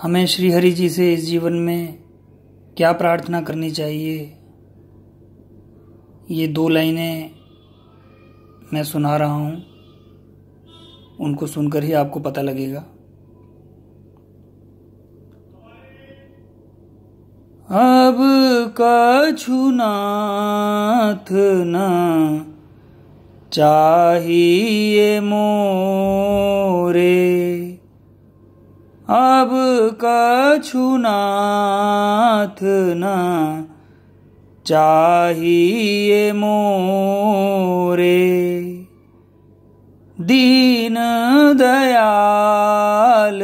हमें श्रीहरि जी से इस जीवन में क्या प्रार्थना करनी चाहिए ये दो लाइनें मैं सुना रहा हूँ उनको सुनकर ही आपको पता लगेगा अब का नाथ ना चाहिए मोरे अब कछुनाथ न चाहिए मोरे दीन दयाल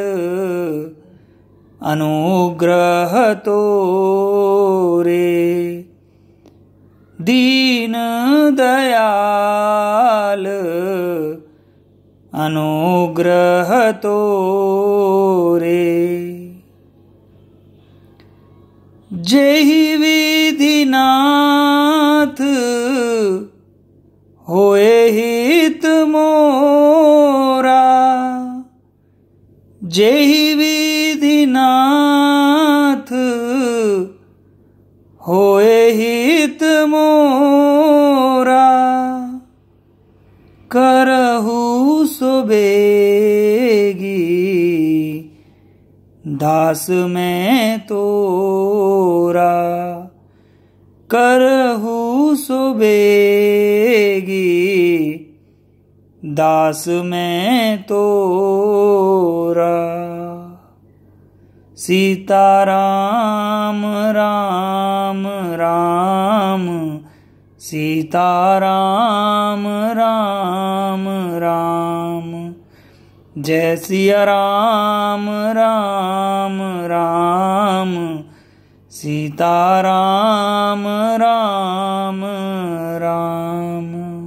अनुग्रह तो रे दीन दयाल अनुग्रह तोरे जेहि विधिनाथ होए हित मोरा जेहि विधिनाथ होए हित मोरा करहू सुबेगी दास में तोरा करहू सुबेगी दास में तोरा सीता राम राम राम सीता राम राम जय सिया राम राम राम सीता राम राम राम